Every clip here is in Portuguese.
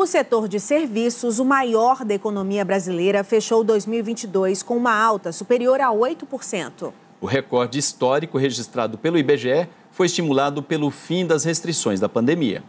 O setor de serviços, o maior da economia brasileira, fechou 2022 com uma alta superior a 8%. O recorde histórico registrado pelo IBGE foi estimulado pelo fim das restrições da pandemia.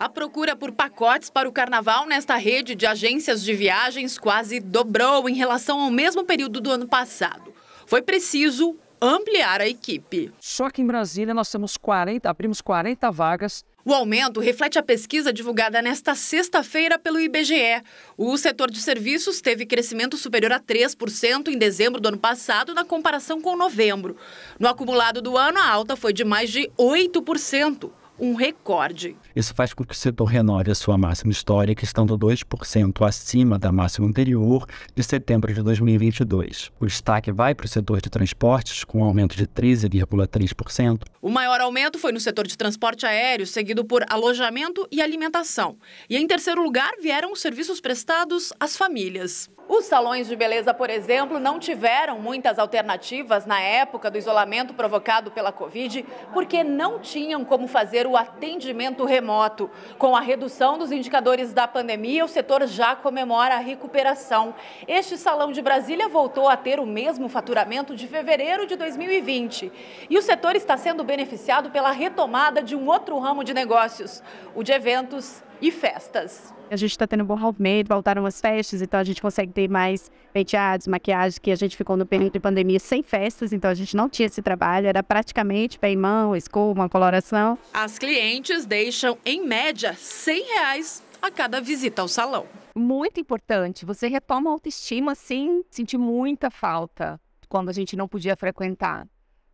A procura por pacotes para o carnaval nesta rede de agências de viagens quase dobrou em relação ao mesmo período do ano passado. Foi preciso ampliar a equipe. Só que em Brasília nós temos 40, abrimos 40 vagas o aumento reflete a pesquisa divulgada nesta sexta-feira pelo IBGE. O setor de serviços teve crescimento superior a 3% em dezembro do ano passado, na comparação com novembro. No acumulado do ano, a alta foi de mais de 8% um recorde. Isso faz com que o setor renove a sua máxima histórica, estando 2% acima da máxima anterior de setembro de 2022. O destaque vai para o setor de transportes, com um aumento de 13,3%. O maior aumento foi no setor de transporte aéreo, seguido por alojamento e alimentação. E em terceiro lugar vieram os serviços prestados às famílias. Os salões de beleza, por exemplo, não tiveram muitas alternativas na época do isolamento provocado pela Covid, porque não tinham como fazer o o atendimento remoto. Com a redução dos indicadores da pandemia, o setor já comemora a recuperação. Este Salão de Brasília voltou a ter o mesmo faturamento de fevereiro de 2020. E o setor está sendo beneficiado pela retomada de um outro ramo de negócios, o de eventos e festas. A gente está tendo um bom movimento, voltaram as festas, então a gente consegue ter mais penteados, maquiagem, que a gente ficou no período de pandemia sem festas, então a gente não tinha esse trabalho, era praticamente pé em mão, escova, coloração. As clientes deixam, em média, 100 reais a cada visita ao salão. Muito importante, você retoma a autoestima, sim, senti muita falta quando a gente não podia frequentar.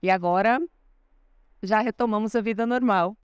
E agora já retomamos a vida normal.